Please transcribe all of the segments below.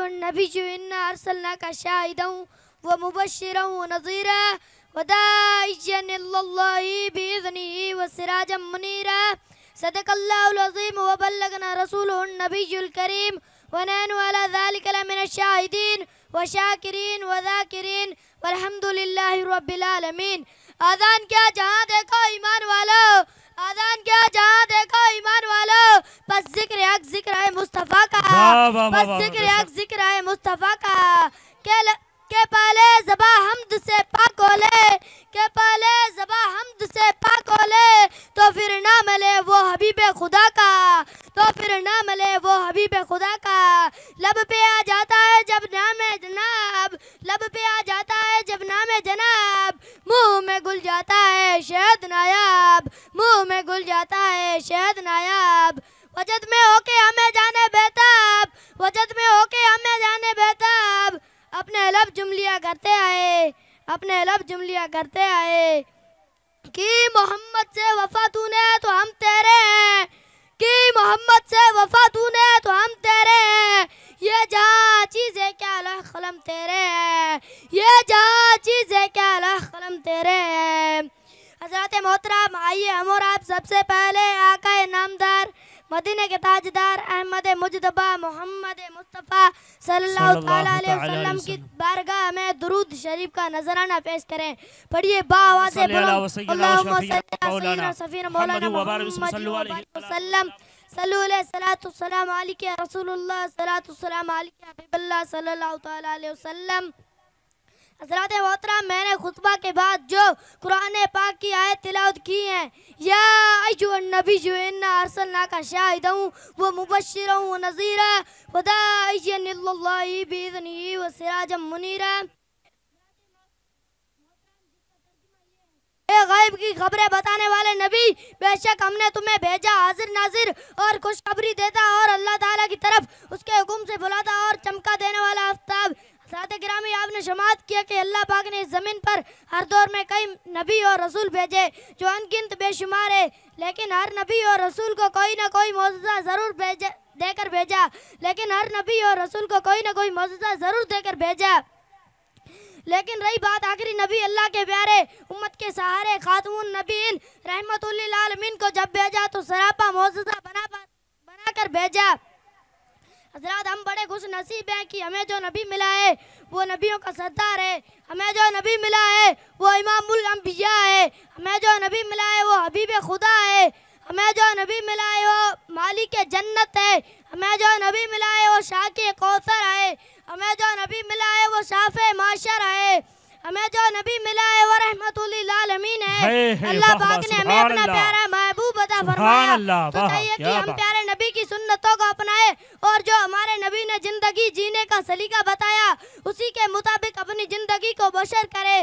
النبي النبي إنا أرسلناك شاهدا ومبشرا ونظيرا وداعيا إلى الله الله بإذنه وسراجا منيرا صدق العظيم وبلغنا رسوله الكريم ونحن على ذلك لمن الشاهدين والحمد رب آذان کیا جہاں دیکھو ایمان والا بس ذکر ایک ذکر آئے مصطفیٰ کا کہ پالے زبا حمد سے پاک ہو لے کہ پالے زبا حمد سے پاک ہو لے تو پھر نہ ملے وہ حبیب خدا کا تو پھر نہ ملے وہ حبیب خدا کا لب پہ آ جاتا ہے جب نام جناب لب پہ آ جاتا ہے جب نام جناب موہ میں گل جاتا ہے شہد نایاب موہ میں گل جاتا ہے شہد نایاب وجد میں ہو کے اپنے لب جملیاں کرتے آئے کی محمد سے وفا تو نے تو ہم تیرے ہیں کی محمد سے وفا تو نے تو ہم تیرے ہیں یہ جہاں چیزیں کیا لہ خلم تیرے ہیں یہ جہاں چیزیں کیا لہ خلم تیرے ہیں حضرت محترم آئیے ہم اور آپ سب سے پہلے آقا نامدار مدینہ کے تاجدار احمد مجدبہ محمد مصطفیٰ صلی اللہ علیہ وسلم کی بارگاہ میں درود شریف کا نظرانہ پیش کرے پڑھیے حضرات محترم میں نے خطبہ کے بعد جو قرآن پاک کی آیت تلاوت کی ہیں یا ایجو النبی جو انہا ارسلنا کا شاہد ہوں وہ مبشر ہوں وہ نظیر ہے ودا ایجین اللہ بیدنی و سراج منیر ہے غائب کی خبریں بتانے والے نبی بے شک ہم نے تمہیں بھیجا حاضر ناظر اور خوشخبری دیتا اور اللہ تعالیٰ کی طرف اس کے حکم سے بھلاتا اور چمکا دینے والا افتاب ساتھ گرامی آپ نے شماعت کیا کہ اللہ پاک نے اس زمین پر ہر دور میں کئی نبی اور رسول بھیجے جو انگنت بے شمار ہے لیکن ہر نبی اور رسول کو کوئی نہ کوئی موزدہ ضرور دے کر بھیجا لیکن ہر نبی اور رسول کو کوئی نہ کوئی موزدہ ضرور دے کر بھیجا لیکن رہی بات آخری نبی اللہ کے پیارے امت کے سہارے خاتمون نبی رحمت اللہ العالمین کو جب بھیجا تو سراپا موزدہ بنا کر بھیجا حضرات ہم بڑے خوش نصیب ہیں کہ ہمیں جو نبی ملا ہے وہ نبیوں کا سردار ہے ہمیں جو نبی ملا ہے وہ امام الانبیاء ہے ہمیں جو نبی ملا ہے وہ حبیب خدا ہے ہمیں جو نبی ملا ہے وہ مالک جنت ہے ہمیں جو نبی ملا ہے وہ شاہ کے کوثر ہے ہمیں جو نبی ملا ہے وہ معاشر ہے ہمیں جو نبی ملا ہے وہ رحمت اللہ ہے اللہ پاک نے ہمیں اپنا پیارا محبوب عطا فرمایا تو کہ ہم پیارے کی سنتوں کو اپنائے اور جو ہمارے نبی نے زندگی جینے کا سلیقہ بتایا اسی کے مطابق اپنی زندگی کو بشر کرے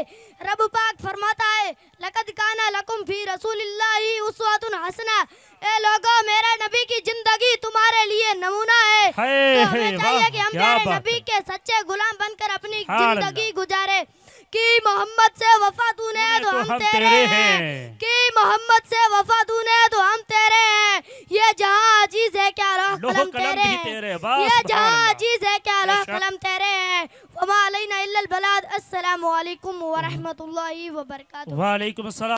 رب پاک فرماتا ہے لقد کانا لکم فی رسول اللہ اسوات حسنہ اے لوگو میرے نبی کی زندگی تمہارے لیے نمونہ ہے تو ہمیں چاہیے کہ ہم پیارے نبی کے سچے غلام بن کر اپنی زندگی گجارے کی محمد سے وفا تو نے تو ہم تیرے ہیں کی محمد سے وفا تو وہ قلم بھی تیرے یہ جہاں عجیز ہے کہ اللہ قلم تیرے ہے وما علینا اللہ البلاد السلام علیکم ورحمت اللہ وبرکاتہ وعلیکم السلام